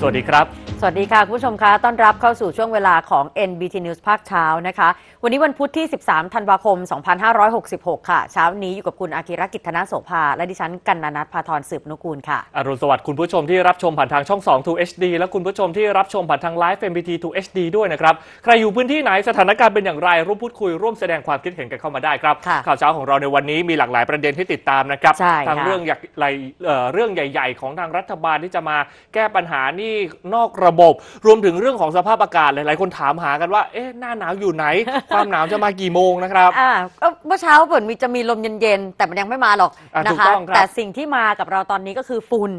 สวัสดีครับสวัสดีค่ะ คุณผู้ชมคะต้อนรับเข้าสู่ช่วงเวลาของ NBT News ภาคเช้านะคะ วันนี้วันพุธที่ 13 ธันวาคม 2566 ค่ะ เช้านี้อยู่กับคุณอากิรกิจธนโสภา และดิฉันกันนานัทพาทรสืบนุกูลค่ะอรุณสวัสดิ์คุณผู้ชมที่รับชมผ่านทางช่อง2 2 HD และคุณผู้ชมที่รับชมผ่านทางไลฟ์ NBT 2 HD ด้วยนะครับใครอยู่พื้นที่ไหนสถานการณ์เป็นอย่างไรร่วมพูดคุยร่วมแสดงความคิดเห็นกันเข้ามาได้ครับ ข่าวเช้าของเราในวันนี้มีหลากหลายประเด็นที่ติดตามนะครับทางเรื่องใหญ่เรื่องใหญ่ ๆ ของทางรัฐบาลที่จะมาแก้ปัญหานี่นอกระบบรวมถึงเรื่องของสภาพอากาศหลายๆ คนถามหากันว่า เอ๊ะ หน้าหนาวอยู่ไหน ความหนาวจะมากี่โมงนะครับอ่าก็เมื่อเช้าฝนมีจะมีลมเย็นๆ แต่มันยังไม่มาหรอกอะนะคะคแต่สิ่งที่มากับเราตอนนี้ก็คือฝุ่น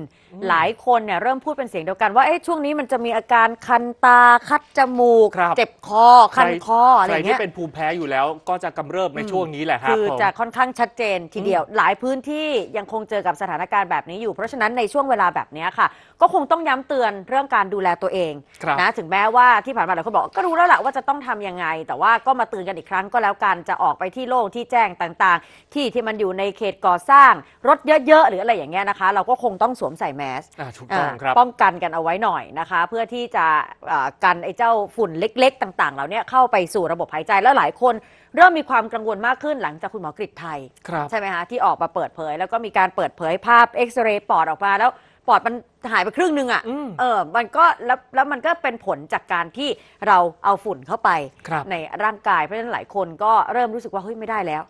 หลายคนเนี่ยเริ่มพูดเป็นเสียงเดียวกันว่าเอ๊ะช่วงนี้มันจะมีอาการคันตาคัดจมูก เจ็บคอคันคออะไรเงี้ที่เป็นภูมิแพ้อยู่แล้วก็จะกำเริบในช่วงนี้แหละครับคือจะค่อนข้างชัดเจน ทีเดียวหลายพื้นที่ยังคงเจอกับสถานการณ์แบบนี้อยู่เพราะฉะนั้นในช่วงเวลาแบบนี้ค่ะ ก็คงต้องย้ำเตือนเรื่องการดูแลตัวเองนะถึงแม้ว่าที่ผ่านมาหลายคนบอกก็รู้แล้วแหละว่าจะต้องทำยังไง แต่ว่าก็มาเตือนกันอีกครั้ง ก็แล้วกันจะออกไปที่โล่งที่แจ้งต่างๆที่ที่มันอยู่ในเขตก่อสร้างรถเยอะ ๆ หรืออะไรอย่างเงี้ยนะคะ เราก็คงต้องสวมใส่แมสถูกต้องครับ ป้องกันกันเอาไว้หน่อยนะคะ เพื่อที่จะกันไอ้เจ้าฝุ่นเล็ก ๆ ต่าง ๆเหล่านี้เข้าไปสู่ระบบหายใจแล้วหลายคนเริ่มมีความกังวลมากขึ้นหลังจากคุณหมอกฤิไทยใช่ไหมคะที่ออกมาเปิดเผย แล้วก็มีการเปิดเผยภาพเอ็กซเรย์ปอดออกมาแล้วปอดมันหายไปครึ่งหนึงอะ่ะ เออ มันก็แล้วแล้วมันก็เป็นผลจากการที่เราเอาฝุ่นเข้าไป ในร่างกาย เพราะฉะนั้นหลายคนก็เริ่มรู้สึกว่า เฮ้ยไม่ได้แล้ว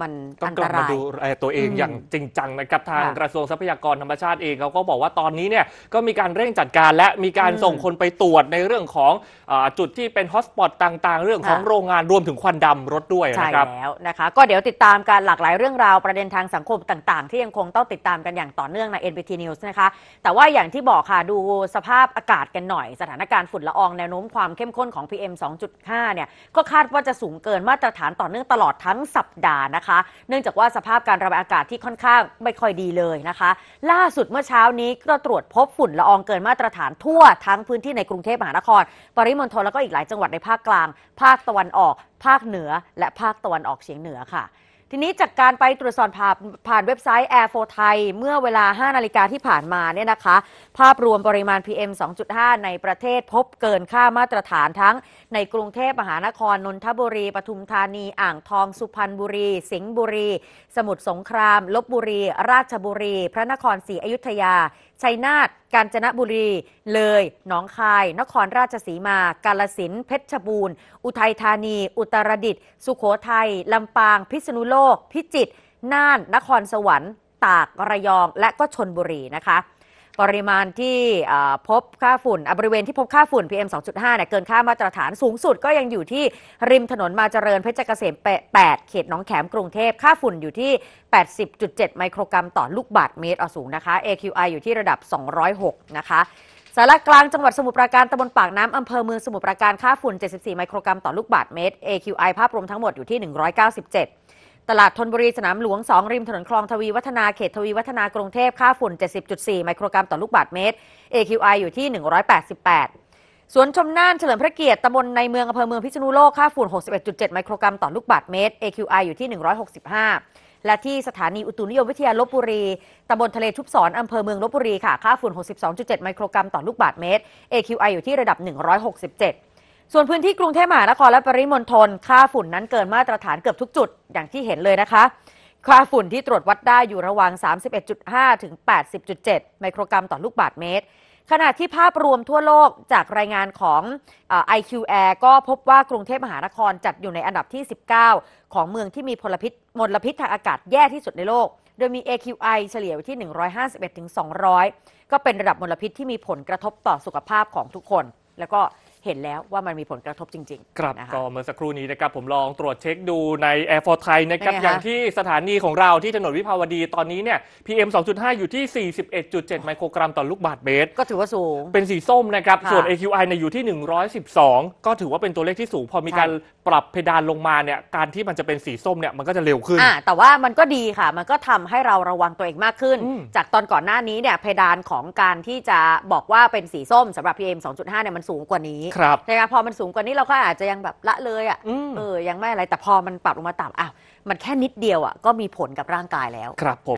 มันต้องกลับมาดูตัวเองอย่างจริงจังนะครับทางกระทรวงทรัพยากรธรรมชาติเองเขาก็บอกว่าตอนนี้เนี่ยก็มีการเร่งจัดการและมีการส่งคนไปตรวจในเรื่องของอจุดที่เป็นฮอสปอตต่างๆ เรื่องของโรงงานรวมถึงควันดำรถด้วยนะครับ ใช่แล้วนะคะก็เดี๋ยวติดตามการหลากหลายเรื่องราวประเด็นทางสังคมต่างๆ ที่ยังคงต้องติดตามกันอย่างต่อเนื่องใน n b t News นะคะแต่ว่าอย่างที่บอกค่ะดูสภาพอากาศกันหน่อย สถานการณ์ฝุ่นละอองแนวโน้มความเข้มข้นของ PM 2.5เนี่ยก็คาดว่าจะสูงเกินมาตรฐานต่อเนื่องตลอดทั้งสัปดาห์นะคะคะเนื่องจากว่าสภาพการระบายอากาศที่ค่อนข้างไม่ค่อยดีเลยนะคะ ล่าสุดเมื่อเช้านี้ก็ตรวจพบฝุ่นละอองเกินมาตรฐานทั่วทั้งพื้นที่ในกรุงเทพมหานคร ปริมณฑลแล้วก็อีกหลายจังหวัดในภาคกลาง ภาคตะวันออก ภาคเหนือ และภาคตะวันออกเฉียงเหนือค่ะทีนี้จากการไปตรวจสอบผ่านผ่านเว็บไซต์ Air โ Thai เมื่อเวลา 5 นาฬิกาที่ผ่านมาเนี่ยนะคะภาพรวมปริมาณ PM 2.5 ในประเทศพบเกินค่ามาตรฐานทั้ง ในกรุงเทพมหานคร นนทบุรี ปทุมธานี อ่างทองสุพรรณบุรี สิงห์บุรี สมุทรสงครามลบบุรี ราชบุรี พระนครศรีอยุธยาชัยนาทกาญจนบุรีเลยหนองคาย นครราชสีมา กาลสินเพชรบูรณ์อุทัยธานี อุตรดิตถ์สุโขทัย ลำปาง พิษณุโลก พิจิตรน่าน นครสวรรค์ ตาก ระยอง และก็ชนบุรีนะคะปริมาณที่พบค่าฝุ่นบริเวณที่พบค่าฝุ่น PM 2.5 เนี่ย เกินค่ามาตรฐานสูงสุดก็ยังอยู่ที่ริมถนนมาเจริญเพชรเกษม8เขตน้องแขมกรุงเทพค่าฝุ่นอยู่ที่ 80.7 ไมโครกรัม ต่อลูกบาทเมตรอสูงนะคะ AQI อยู่ที่ระดับ 206 นะคะ สารกลางจังหวัดสมุทรปราการตำบลปากน้ำอำเภอเมืองสมุทรปราการค่าฝุ่น74 ไมโครกรัมต่อลูกบาทเมตร AQI ภาพรวมทั้งหมดอยู่ที่ 197ตลาดทนบุรี สนามหลวง 2 ริมถนนคลองทวีวัฒนาเขตทวีวัฒนากรุงเทพ ค่าฝุ่น 70.4 ไมโครกรัมต่อลูกบาศก์เมตร AQI อยู่ที่ 188 สวนชมน่านเฉลิมพระเกียรติตำบลในเมืองอำเภอเมืองพิษณุโลก ค่าฝุ่น 61.7 ไมโครกรัมต่อลูกบาศก์เมตร AQI อยู่ที่ 165 และที่สถานีอุตุนิยมวิทยาลบบุรีตำบลทะเลชุบสอนอำเภอเมืองลบบุรีค่ะค่าฝุ่น 62.7 ไมโครกรัมต่อลูกบาศก์เมตร AQI อยู่ที่ระดับ 167ส่วนพื้นที่กรุงเทพมหานครและปริมณฑลค่าฝุ่นนั้นเกินมาตรฐานเกือบทุกจุดอย่างที่เห็นเลยนะคะ ค่าฝุ่นที่ตรวจวัดได้อยู่ระหว่าง31.5 ถึง 80.7ไมโครกรัมต่อลูกบาศก์เมตรขณะที่ภาพรวมทั่วโลกจากรายงานของ IQAir ก็พบว่ากรุงเทพมหานครจัดอยู่ในอันดับที่ 19 ของเมืองที่มีพลพิษมลพิษทางอากาศแย่ที่สุดในโลก โดยมี AQI เฉลี่ยที่ 151-200 ก็เป็นระดับมลพิษที่มีผลกระทบต่อสุขภาพของทุกคน แล้วก็เห็นแล้วว่ามันมีผลกระทบจริงๆ ครับ ก็เมื่อสักครู่นี้นะครับ ผมลองตรวจเช็คดูใน Air for Thai นะครับอย่างที่สถานีของเราที่ถนนวิภาวดีตอนนี้เนี่ย PM 2.5 อยู่ที่ 41.7 ไมโครกรัมต่อลูกบาศก์เมตร ก็ถือว่าสูง เป็นสีส้มนะครับ ส่วน AQI ในอยู่ที่ 112 ก็ถือว่าเป็นตัวเลขที่สูงพอ มีการปรับเพดานลงมาเนี่ย การที่มันจะเป็นสีส้มเนี่ยมันก็จะเร็วขึ้น อ่าแต่ว่ามันก็ดีค่ะ มันก็ทำให้เราระวังตัวเองมากขึ้น จากตอนก่อนหน้านี้เนี่ยเพดานของการที่จะบอกว่าเป็นสีส้มสำหรับ PM 2.5เนี่ยมันสูงกว่านี้ครับนะคะพอมันสูงกว่านี้เราก็อาจจะยังแบบละเลยอ่ะ เออ ยังไม่อะไร แต่พอมันปรับลงมาต่ำอ้าว มันแค่นิดเดียวอ่ะ ก็มีผลกับร่างกายแล้ว ครับผม